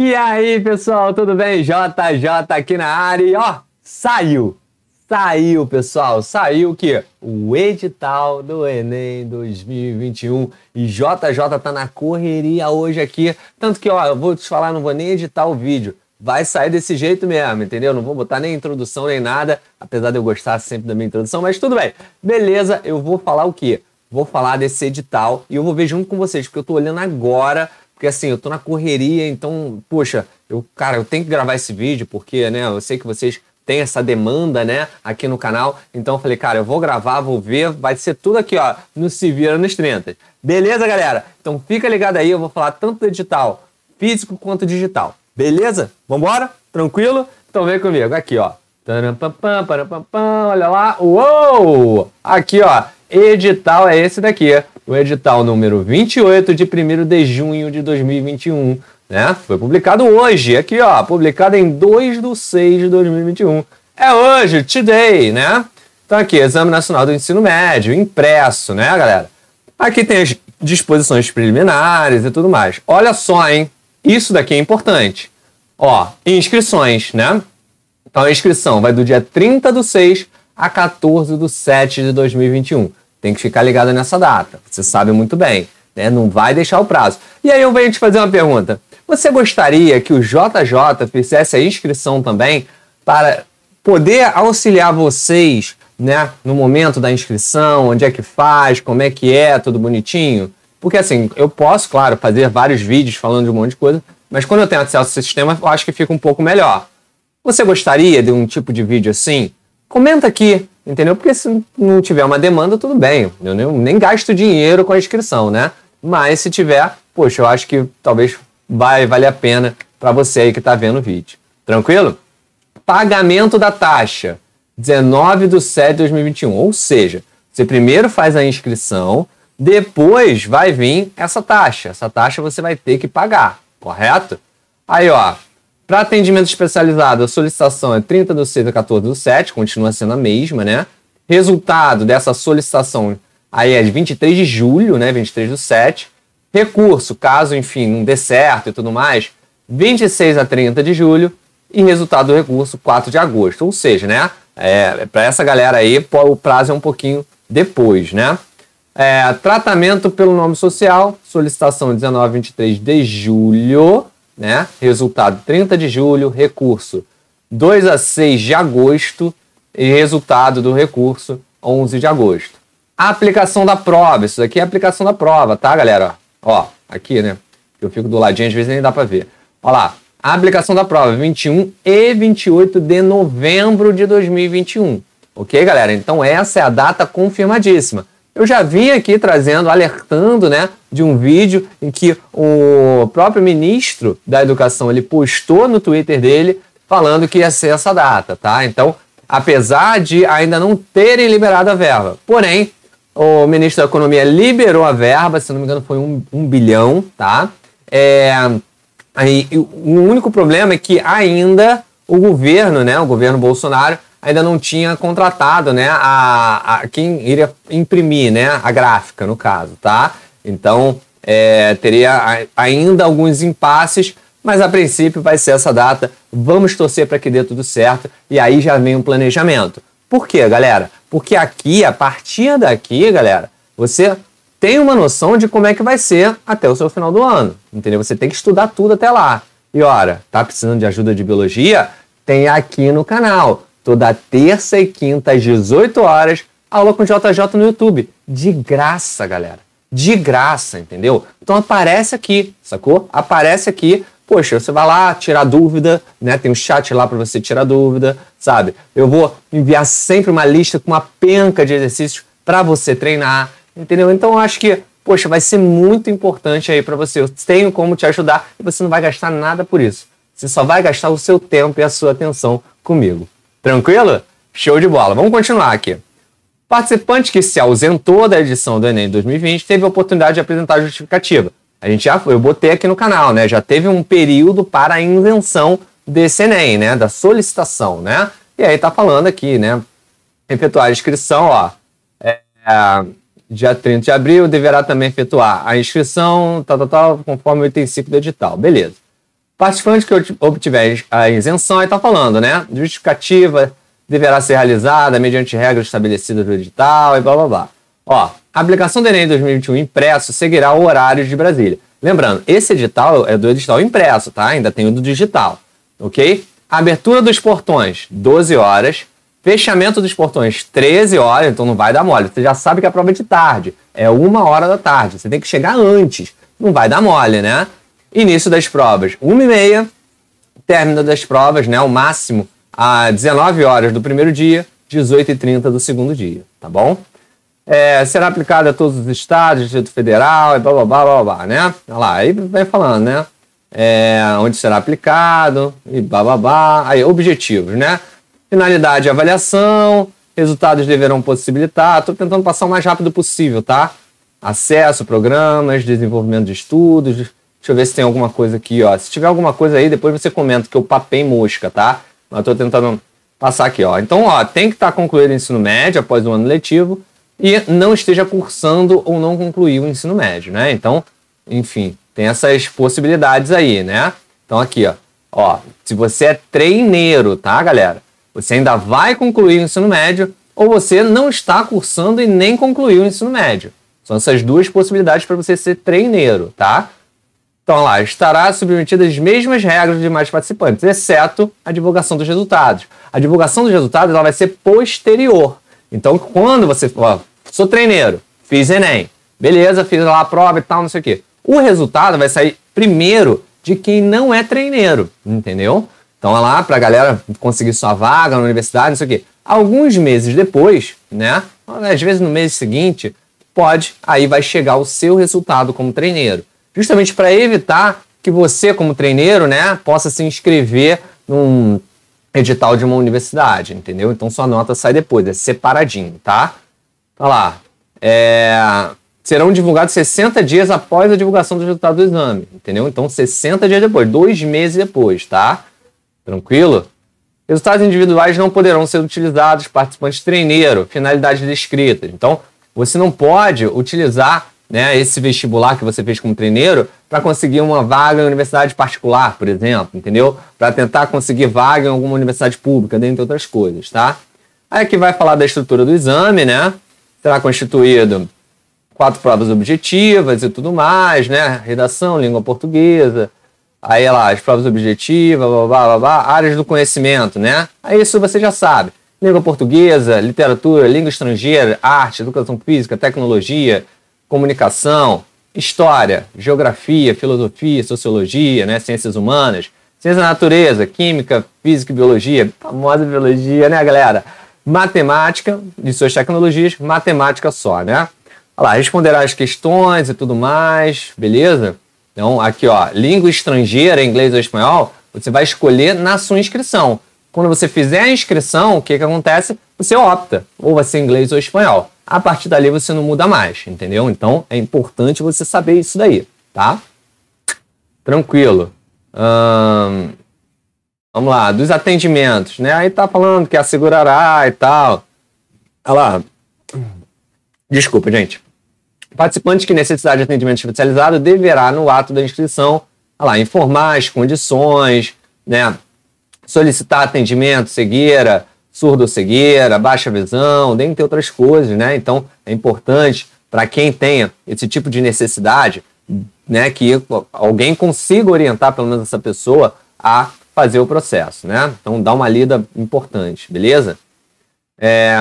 E aí, pessoal, tudo bem? JJ aqui na área e ó, saiu! Saiu, pessoal, saiu que o edital do Enem 2021 e JJ tá na correria hoje aqui. Tanto que, ó, eu vou te falar, não vou nem editar o vídeo. Vai sair desse jeito mesmo, entendeu? Não vou botar nem introdução nem nada, apesar de eu gostar sempre da minha introdução, mas tudo bem. Beleza, eu vou falar o quê? Vou falar desse edital e eu vou ver junto com vocês, porque eu tô olhando agora porque assim, eu tô na correria, então, poxa, eu, cara, eu tenho que gravar esse vídeo, porque, né, eu sei que vocês têm essa demanda, né, aqui no canal. Então eu falei, cara, eu vou gravar, vou ver, vai ser tudo aqui, ó, no Se Vira nos 30. Beleza, galera? Então fica ligado aí, eu vou falar tanto do digital físico quanto digital. Beleza? Vambora? Tranquilo? Então vem comigo, aqui, ó. olha lá. Uou! Aqui, ó. Edital é esse daqui o edital número 28 de 1 de junho de 2021, né? Foi publicado hoje, aqui ó, publicado em 2 de 6 de 2021. É hoje, today, né? Então aqui, Exame Nacional do Ensino Médio, impresso, né, galera? Aqui tem as disposições preliminares e tudo mais. Olha só, hein? Isso daqui é importante. Ó, inscrições, né? Então a inscrição vai do dia 30 do 6 a 14 do 7 de 2021. Tem que ficar ligado nessa data. Você sabe muito bem, né? Não vai deixar o prazo. E aí eu venho te fazer uma pergunta. Você gostaria que o JJ fizesse a inscrição também para poder auxiliar vocês, né, no momento da inscrição, onde é que faz, como é que é, tudo bonitinho? Porque assim, eu posso, claro, fazer vários vídeos falando de um monte de coisa, mas quando eu tenho acesso ao sistema, eu acho que fica um pouco melhor. Você gostaria de um tipo de vídeo assim? comenta aqui, entendeu? Porque se não tiver uma demanda, tudo bem. Eu nem, nem gasto dinheiro com a inscrição, né? Mas se tiver, poxa, eu acho que talvez vai valer a pena para você aí que está vendo o vídeo. Tranquilo? Pagamento da taxa, 19 de setembro de 2021. Ou seja, você primeiro faz a inscrição, depois vai vir essa taxa. Essa taxa você vai ter que pagar, correto? Aí, ó, para atendimento especializado, a solicitação é 30 do 6 a 14 do 7, continua sendo a mesma, né? Resultado dessa solicitação aí é de 23 de julho, né? 23 do 7. Recurso, caso, enfim, não dê certo e tudo mais, 26 a 30 de julho. E resultado do recurso, 4 de agosto. Ou seja, né? É, para essa galera aí, o prazo é um pouquinho depois, né? É, tratamento pelo nome social, solicitação 19 23 de julho né? Resultado 30 de julho, recurso 2 a 6 de agosto e resultado do recurso 11 de agosto. A aplicação da prova, isso aqui é a aplicação da prova, tá, galera? Ó, aqui, né? Eu fico do ladinho, às vezes nem dá para ver. Ó lá, a aplicação da prova 21 e 28 de novembro de 2021. OK, galera? Então essa é a data confirmadíssima. Eu já vim aqui trazendo, alertando, né, de um vídeo em que o próprio ministro da Educação ele postou no Twitter dele falando que ia ser essa data, tá? Então, apesar de ainda não terem liberado a verba, porém o ministro da Economia liberou a verba, se não me engano foi um, um bilhão, tá? É, aí, o único problema é que ainda o governo, né, o governo Bolsonaro ainda não tinha contratado, né, a, a quem iria imprimir, né, a gráfica no caso, tá? Então é, teria ainda alguns impasses, mas a princípio vai ser essa data. Vamos torcer para que dê tudo certo e aí já vem um planejamento. Por quê, galera? Porque aqui, a partir daqui, galera, você tem uma noção de como é que vai ser até o seu final do ano, entendeu? Você tem que estudar tudo até lá. E ora, tá precisando de ajuda de biologia? Tem aqui no canal. Toda terça e quinta, às 18 horas, aula com o JJ no YouTube. De graça, galera. De graça, entendeu? Então aparece aqui, sacou? Aparece aqui. Poxa, você vai lá tirar dúvida, né? Tem um chat lá para você tirar dúvida, sabe? Eu vou enviar sempre uma lista com uma penca de exercícios para você treinar, entendeu? Então eu acho que, poxa, vai ser muito importante aí para você. Eu tenho como te ajudar e você não vai gastar nada por isso. Você só vai gastar o seu tempo e a sua atenção comigo. Tranquilo? Show de bola. Vamos continuar aqui. Participante que se ausentou da edição do Enem 2020 teve a oportunidade de apresentar justificativa. A gente já foi, eu botei aqui no canal, né? Já teve um período para a invenção desse Enem, né? Da solicitação, né? E aí tá falando aqui, né? Efetuar a inscrição, ó. É, dia 30 de abril deverá também efetuar a inscrição, tal, tal, tal, conforme o item 5 do edital. Beleza. Participantes que obtiverem a isenção, aí está falando, né? Justificativa deverá ser realizada mediante regras estabelecidas no edital e blá blá blá. Ó, a aplicação do Enem 2021 impresso seguirá o horário de Brasília. Lembrando, esse edital é do edital impresso, tá? Ainda tem o do digital, ok? Abertura dos portões, 12 horas. Fechamento dos portões, 13 horas, então não vai dar mole. Você já sabe que a prova é de tarde, é uma hora da tarde. Você tem que chegar antes, não vai dar mole, né? início das provas, 1 e meia, término das provas, né, o máximo a 19 horas do primeiro dia, 18 e 30 do segundo dia, tá bom? É, será aplicado a todos os estados, Distrito Federal, e blá blá blá blá blá, né? Olha lá, aí vai falando, né? É, onde será aplicado, e blá blá blá. Aí, objetivos, né? Finalidade, avaliação, resultados deverão possibilitar. Estou tentando passar o mais rápido possível, tá? Acesso, programas, desenvolvimento de estudos, Deixa eu ver se tem alguma coisa aqui, ó. Se tiver alguma coisa aí, depois você comenta que eu papei mosca, tá? Mas eu tô tentando passar aqui, ó. Então, ó, tem que estar tá concluído o ensino médio após o ano letivo e não esteja cursando ou não concluir o ensino médio, né? Então, enfim, tem essas possibilidades aí, né? Então aqui, ó. Ó, se você é treineiro, tá, galera? Você ainda vai concluir o ensino médio ou você não está cursando e nem concluiu o ensino médio. São essas duas possibilidades para você ser treineiro, tá? Então lá, estará submetida às mesmas regras dos demais participantes, exceto a divulgação dos resultados. A divulgação dos resultados ela vai ser posterior. Então, quando você. Ó, sou treineiro, fiz Enem, beleza, fiz lá a prova e tal, não sei o quê. O resultado vai sair primeiro de quem não é treineiro, entendeu? Então é lá a galera conseguir sua vaga na universidade, não sei o quê. Alguns meses depois, né? Às vezes no mês seguinte, pode, aí vai chegar o seu resultado como treineiro justamente para evitar que você, como treineiro, né, possa se inscrever num edital de uma universidade, entendeu? Então sua nota sai depois, é separadinho, tá? Olha tá lá. É... Serão divulgados 60 dias após a divulgação do resultado do exame, entendeu? Então 60 dias depois, dois meses depois, tá? Tranquilo? Resultados individuais não poderão ser utilizados, participantes treineiro, finalidades descritas. Então, você não pode utilizar né, esse vestibular que você fez como treineiro para conseguir uma vaga em universidade particular, por exemplo, entendeu? Para tentar conseguir vaga em alguma universidade pública, dentre outras coisas, tá? Aí aqui vai falar da estrutura do exame, né? Será constituído quatro provas objetivas e tudo mais, né? Redação, língua portuguesa, aí lá, as provas objetivas, blá, blá, blá, blá, áreas do conhecimento, né? Aí isso você já sabe. Língua portuguesa, literatura, língua estrangeira, arte, educação física, tecnologia, comunicação, história, geografia, filosofia, sociologia, né, ciências humanas, ciência da natureza, química, física e biologia, famosa biologia, né, galera? Matemática de suas tecnologias, matemática só, né? Olha lá, responderá as questões e tudo mais, beleza? Então, aqui, ó, língua estrangeira, inglês ou espanhol, você vai escolher na sua inscrição. Quando você fizer a inscrição, o que, que acontece? Você opta, ou vai ser inglês ou espanhol a partir dali você não muda mais, entendeu? Então é importante você saber isso daí, tá? Tranquilo. Hum, vamos lá, dos atendimentos, né? Aí tá falando que assegurará e tal. Olha lá. Desculpa, gente. Participante que necessitar de atendimento especializado deverá, no ato da inscrição, lá, informar as condições, né? Solicitar atendimento, cegueira, surdo-cegueira, baixa visão, dentre outras coisas, né? Então é importante para quem tenha esse tipo de necessidade, né, que alguém consiga orientar pelo menos essa pessoa a fazer o processo, né? Então dá uma lida importante, beleza? É...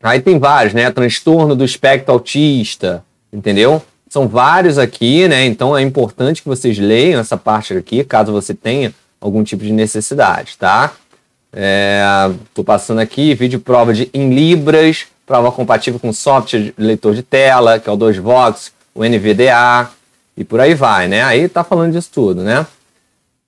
Aí tem vários, né? Transtorno do espectro autista, entendeu? São vários aqui, né? Então é importante que vocês leiam essa parte aqui, caso você tenha algum tipo de necessidade, tá? É, tô passando aqui, vídeo prova de em Libras, prova compatível com software leitor de tela, que é o 2Vox, o NVDA e por aí vai, né? Aí tá falando disso tudo, né?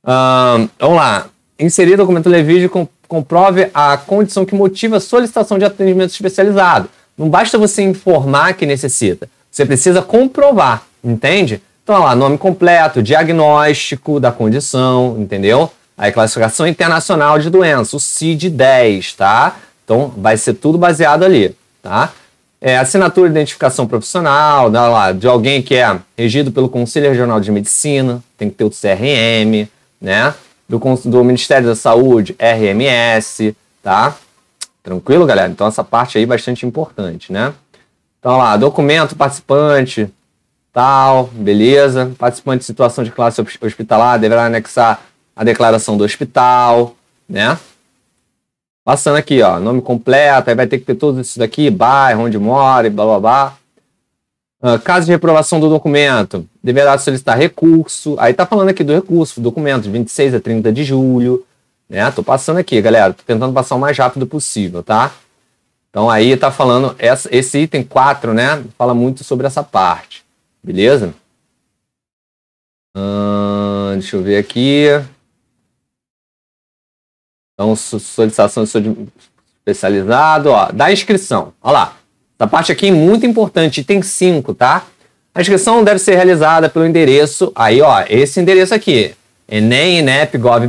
Um, vamos lá. Inserir documento Levídeo com, comprove a condição que motiva a solicitação de atendimento especializado. Não basta você informar que necessita, você precisa comprovar, entende? Então, olha lá, nome completo, diagnóstico da condição, entendeu? a Classificação Internacional de Doenças, o CID-10, tá? Então, vai ser tudo baseado ali, tá? É, assinatura de identificação profissional, dá né, lá, de alguém que é regido pelo Conselho Regional de Medicina, tem que ter o CRM, né? Do, do Ministério da Saúde, RMS, tá? Tranquilo, galera? Então, essa parte aí é bastante importante, né? Então, lá, documento, participante, tal, beleza. Participante de situação de classe hospitalar deverá anexar a declaração do hospital, né? Passando aqui, ó, nome completo, aí vai ter que ter tudo isso daqui, bairro, onde mora, e blá blá blá. Uh, caso de reprovação do documento, deverá solicitar recurso. Aí tá falando aqui do recurso, documento de 26 a 30 de julho, né? Tô passando aqui, galera, tô tentando passar o mais rápido possível, tá? Então aí tá falando, essa, esse item 4, né? Fala muito sobre essa parte, beleza? Uh, deixa eu ver aqui. Então, solicitação de especializado, ó, da inscrição. Olha lá. Essa parte aqui é muito importante, tem cinco, tá? A inscrição deve ser realizada pelo endereço, aí ó, esse endereço aqui, eneminep.gov.br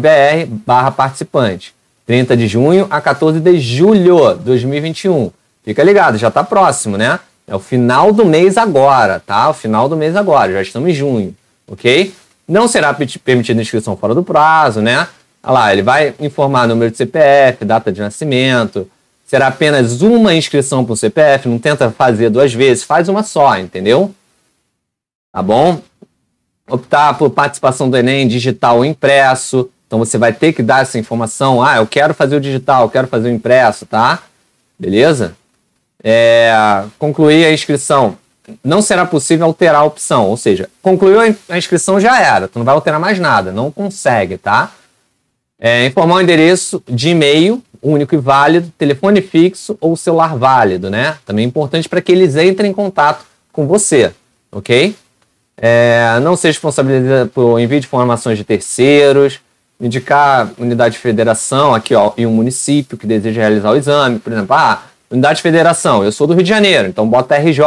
barra participante, 30 de junho a 14 de julho de 2021. Fica ligado, já tá próximo, né? É o final do mês agora, tá? O final do mês agora, já estamos em junho, ok? Não será permitida inscrição fora do prazo, né? Olha lá, ele vai informar número de CPF, data de nascimento. Será apenas uma inscrição para o CPF, não tenta fazer duas vezes, faz uma só, entendeu? Tá bom? Optar por participação do Enem digital ou impresso. Então você vai ter que dar essa informação. Ah, eu quero fazer o digital, eu quero fazer o impresso, tá? Beleza? É, concluir a inscrição. Não será possível alterar a opção, ou seja, concluiu a inscrição já era, tu não vai alterar mais nada, não consegue, tá? É, informar o endereço de e-mail único e válido, telefone fixo ou celular válido, né? Também é importante para que eles entrem em contato com você, ok? É, não ser responsabilizado por envio de informações de terceiros, indicar unidade de federação aqui ó, e um município que deseja realizar o exame, por exemplo, ah, unidade de federação, eu sou do Rio de Janeiro, então bota RJ.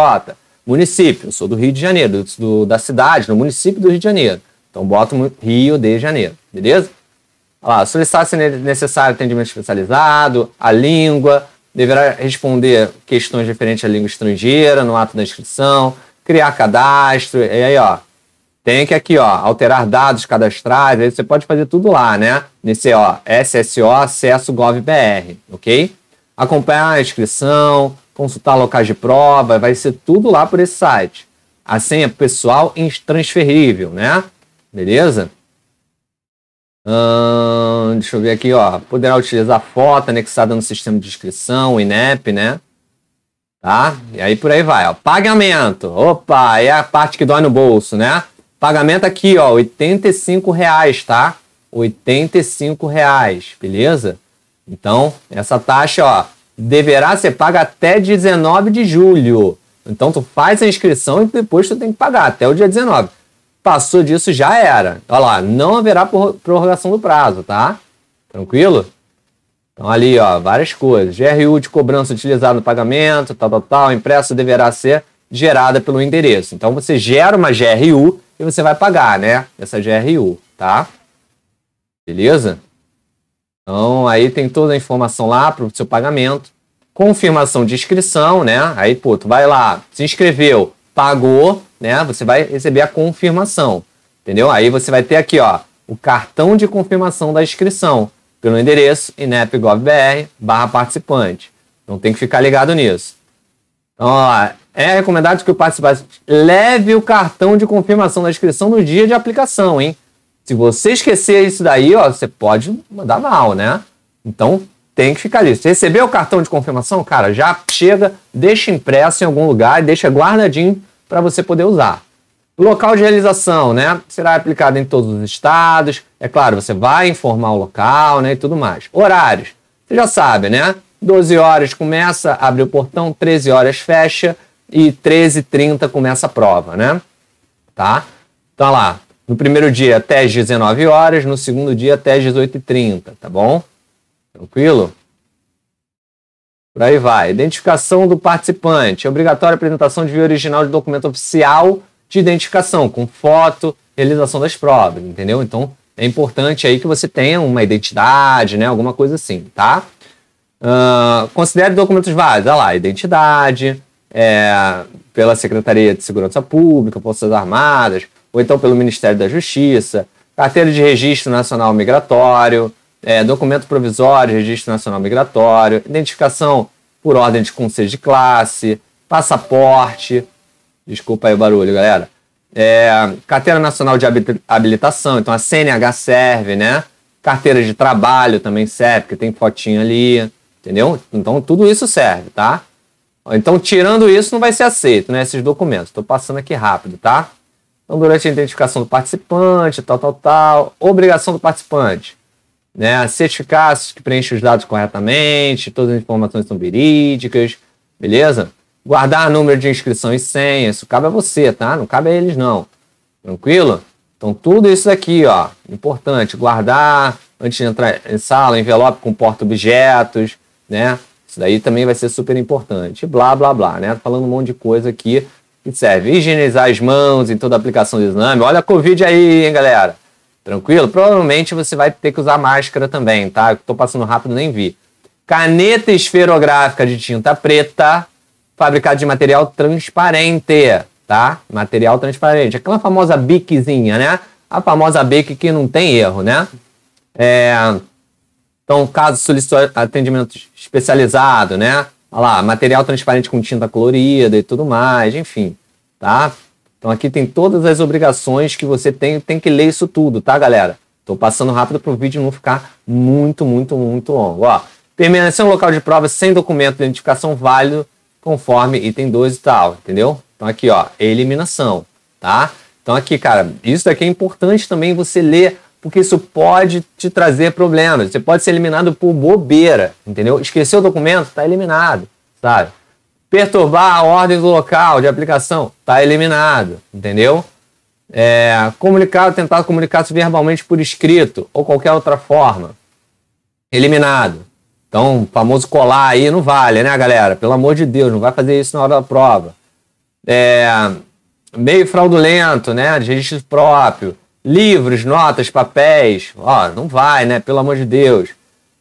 Município, eu sou do Rio de Janeiro, do, da cidade, no município do Rio de Janeiro, então bota Rio de Janeiro, beleza? Lá, solicitar se necessário atendimento especializado, a língua, deverá responder questões referentes à língua estrangeira no ato da inscrição, criar cadastro, e aí, ó, tem que aqui, ó, alterar dados cadastrais, aí você pode fazer tudo lá, né? Nesse, ó, SSO, acesso gov.br, ok? Acompanhar a inscrição, consultar locais de prova, vai ser tudo lá por esse site. A senha pessoal intransferível, né? Beleza? Hum, deixa eu ver aqui, ó. Poderá utilizar foto anexada no sistema de inscrição, INEP, né? Tá? E aí por aí vai, ó. Pagamento. Opa, é a parte que dói no bolso, né? Pagamento aqui, ó, 85 reais, tá? 85 reais, beleza? Então, essa taxa, ó, deverá ser paga até 19 de julho. Então, tu faz a inscrição e depois tu tem que pagar até o dia 19. Passou disso, já era. Olha lá, não haverá prorrogação do prazo, tá? Tranquilo? Então, ali, ó, várias coisas. GRU de cobrança utilizada no pagamento, tal, tal, tal. Impresso deverá ser gerada pelo endereço. Então, você gera uma GRU e você vai pagar, né? Essa GRU, tá? Beleza? Então, aí tem toda a informação lá para o seu pagamento. Confirmação de inscrição, né? Aí, pô, tu vai lá, se inscreveu, pagou, né? Você vai receber a confirmação, entendeu? Aí você vai ter aqui, ó, o cartão de confirmação da inscrição pelo endereço inepgovbr participante. Então tem que ficar ligado nisso. Então, ó, é recomendado que o participante leve o cartão de confirmação da inscrição no dia de aplicação, hein? Se você esquecer isso daí, ó, você pode mandar mal, né? Então tem que ficar ali. Se recebeu o cartão de confirmação, cara, já chega, deixa impresso em algum lugar e deixa guardadinho para você poder usar. Local de realização, né? Será aplicado em todos os estados. É claro, você vai informar o local, né? E tudo mais. Horários. Você já sabe, né? 12 horas começa, abre o portão, 13 horas fecha e 13h30 começa a prova, né? Tá? Então lá, no primeiro dia até as 19 horas, no segundo dia até as 18h30, tá bom? Tranquilo? Por aí vai. Identificação do participante. É obrigatória a apresentação de via original de documento oficial de identificação, com foto, realização das provas, entendeu? Então, é importante aí que você tenha uma identidade, né? Alguma coisa assim, tá? Uh, considere documentos válidos. Olha lá, identidade, é, pela Secretaria de Segurança Pública, Forças Armadas, ou então pelo Ministério da Justiça, carteira de registro nacional migratório, é, documento provisório, registro nacional migratório, identificação por ordem de conselho de classe, passaporte, desculpa aí o barulho, galera, é, carteira nacional de habilitação, então a CNH serve, né? Carteira de trabalho também serve, porque tem fotinho ali, entendeu? Então tudo isso serve, tá? Então, tirando isso, não vai ser aceito, né? Esses documentos. Estou passando aqui rápido, tá? Então, durante a identificação do participante, tal, tal, tal. Obrigação do participante né, certificados que preenchem os dados corretamente, todas as informações são verídicas, beleza? Guardar número de inscrição e senha, isso cabe a você, tá? Não cabe a eles, não. Tranquilo? Então, tudo isso aqui, ó, importante, guardar antes de entrar em sala, envelope com porta-objetos, né? Isso daí também vai ser super importante. Blá, blá, blá, né? Falando um monte de coisa aqui que serve. Higienizar as mãos em toda a aplicação do exame. Olha a Covid aí, hein, galera? Tranquilo? Provavelmente você vai ter que usar máscara também, tá? Estou passando rápido, nem vi. Caneta esferográfica de tinta preta, fabricada de material transparente, tá? Material transparente. Aquela famosa biquezinha, né? A famosa bique que não tem erro, né? É... Então, caso solicitou atendimento especializado, né? Olha lá, material transparente com tinta colorida e tudo mais, enfim, tá? Então aqui tem todas as obrigações que você tem, tem que ler isso tudo, tá, galera? Estou passando rápido para o vídeo não ficar muito, muito, muito longo. Ó, permanecer um local de prova sem documento de identificação válido, conforme item 2 e tal, entendeu? Então aqui, ó, eliminação, tá? Então aqui, cara, isso daqui é importante também você ler, porque isso pode te trazer problemas. Você pode ser eliminado por bobeira, entendeu? Esqueceu o documento, tá eliminado, sabe? perturbar a ordem do local de aplicação, está eliminado, entendeu? É, comunicar, tentar comunicar-se verbalmente por escrito ou qualquer outra forma, eliminado. Então, famoso colar aí não vale, né, galera? Pelo amor de Deus, não vai fazer isso na hora da prova. É, meio fraudulento, né? De registro próprio. Livros, notas, papéis. Ó, não vai, né? Pelo amor de Deus.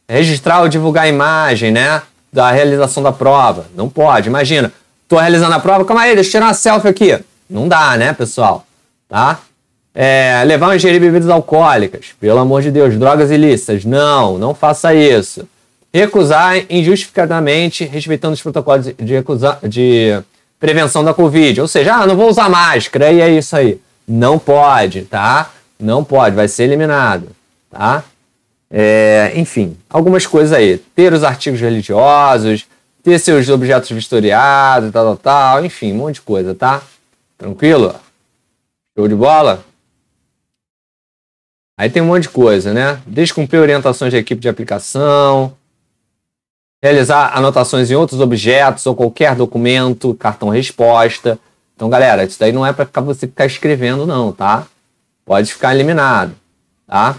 Registrar ou divulgar imagem, né? da realização da prova. Não pode, imagina. Tô realizando a prova, calma aí, deixa eu tirar uma selfie aqui. Não dá, né, pessoal? Tá? É, levar ou ingerir bebidas alcoólicas. Pelo amor de Deus, drogas ilícitas. Não, não faça isso. Recusar injustificadamente, respeitando os protocolos de, recusa, de prevenção da Covid. Ou seja, ah, não vou usar máscara e é isso aí. Não pode, tá? Não pode, vai ser eliminado, tá? É, enfim, algumas coisas aí. Ter os artigos religiosos, ter seus objetos vistoriados, tal, tal, tal. Enfim, um monte de coisa, tá? Tranquilo? Show de bola? Aí tem um monte de coisa, né? Descumprir orientações da equipe de aplicação, realizar anotações em outros objetos ou qualquer documento, cartão resposta. Então, galera, isso daí não é para você ficar escrevendo, não, tá? Pode ficar eliminado, tá?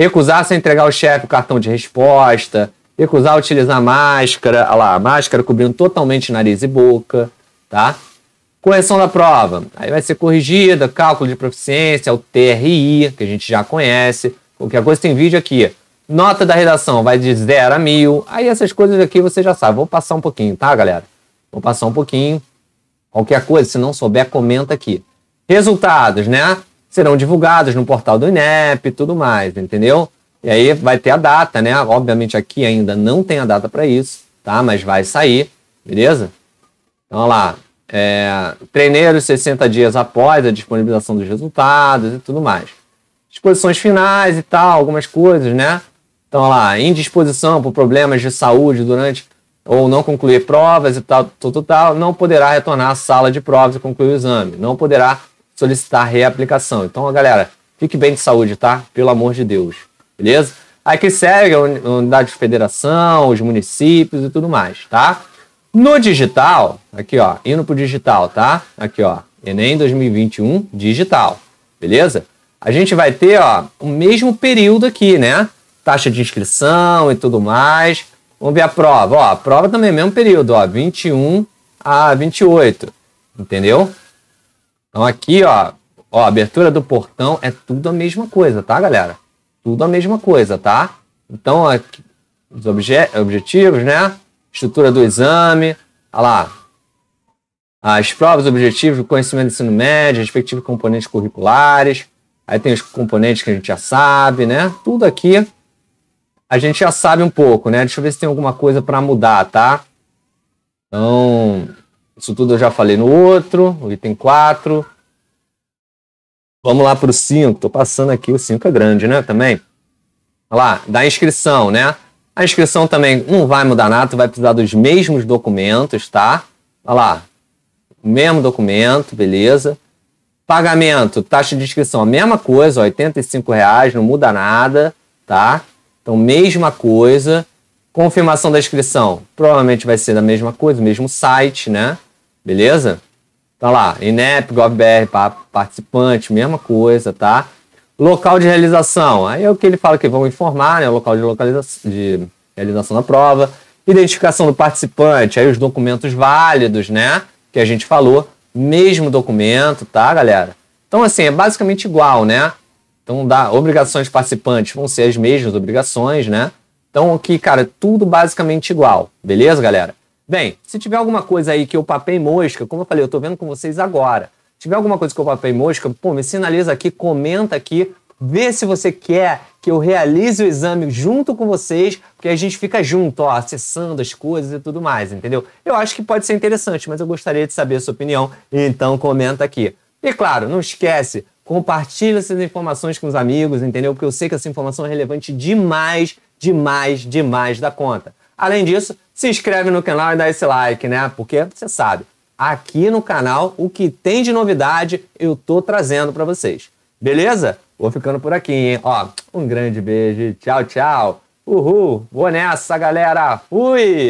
Recusar-se a entregar ao chefe o cartão de resposta, recusar utilizar máscara, olha lá, máscara cobrindo totalmente nariz e boca, tá? Correção da prova, aí vai ser corrigida, cálculo de proficiência, o TRI, que a gente já conhece, qualquer coisa tem vídeo aqui. Nota da redação vai de 0 a 1000, aí essas coisas aqui você já sabe, vou passar um pouquinho, tá galera? Vou passar um pouquinho, qualquer coisa, se não souber, comenta aqui. Resultados, né? serão divulgadas no portal do INEP e tudo mais, entendeu? E aí vai ter a data, né? Obviamente aqui ainda não tem a data para isso, tá? Mas vai sair, beleza? Então, olha lá. É, treinei 60 dias após a disponibilização dos resultados e tudo mais. Disposições finais e tal, algumas coisas, né? Então, olha lá, indisposição por problemas de saúde durante ou não concluir provas e tal, tal, tal, tal, não poderá retornar à sala de provas e concluir o exame. Não poderá solicitar reaplicação. Então, galera, fique bem de saúde, tá? Pelo amor de Deus, beleza? Aqui segue a unidade de federação, os municípios e tudo mais, tá? No digital, aqui ó, indo pro digital, tá? Aqui ó, Enem 2021 digital, beleza? A gente vai ter ó, o mesmo período aqui, né? Taxa de inscrição e tudo mais. Vamos ver a prova, ó, a prova também é mesmo período, ó, 21 a 28, entendeu? Então aqui, ó, ó, abertura do portão é tudo a mesma coisa, tá, galera? Tudo a mesma coisa, tá? Então, aqui, os obje objetivos, né? Estrutura do exame, olha lá. As provas, objetivos, conhecimento do ensino médio, respectivos componentes curriculares. Aí tem os componentes que a gente já sabe, né? Tudo aqui a gente já sabe um pouco, né? Deixa eu ver se tem alguma coisa para mudar, tá? Então, isso tudo eu já falei no outro, o item 4. Vamos lá para o 5. Estou passando aqui, o 5 é grande, né? Também. Olha lá, da inscrição, né? A inscrição também não vai mudar nada, vai precisar dos mesmos documentos, tá? Olha lá, mesmo documento, beleza. Pagamento, taxa de inscrição, a mesma coisa, R$ reais, não muda nada, tá? Então, mesma coisa. Confirmação da inscrição, provavelmente vai ser da mesma coisa, mesmo site, né? beleza? Tá lá, INEP, GovBR, participante, mesma coisa, tá? Local de realização, aí é o que ele fala que vão informar, né? O local de, localização, de realização da prova. Identificação do participante, aí os documentos válidos, né? Que a gente falou, mesmo documento, tá, galera? Então, assim, é basicamente igual, né? Então, dá, obrigações participantes vão ser as mesmas obrigações, né? Então, aqui, cara, tudo basicamente igual, beleza, galera? Bem, se tiver alguma coisa aí que eu papei mosca, como eu falei, eu estou vendo com vocês agora. Se tiver alguma coisa que eu papei mosca, pô, me sinaliza aqui, comenta aqui, vê se você quer que eu realize o exame junto com vocês, porque a gente fica junto, ó, acessando as coisas e tudo mais, entendeu? Eu acho que pode ser interessante, mas eu gostaria de saber a sua opinião, então comenta aqui. E claro, não esquece, compartilha essas informações com os amigos, entendeu? Porque eu sei que essa informação é relevante demais, demais, demais da conta. Além disso, se inscreve no canal e dá esse like, né? Porque você sabe, aqui no canal o que tem de novidade eu tô trazendo para vocês. Beleza? Vou ficando por aqui, hein? Ó, um grande beijo. Tchau, tchau. Uhul. Vou nessa, galera. Fui.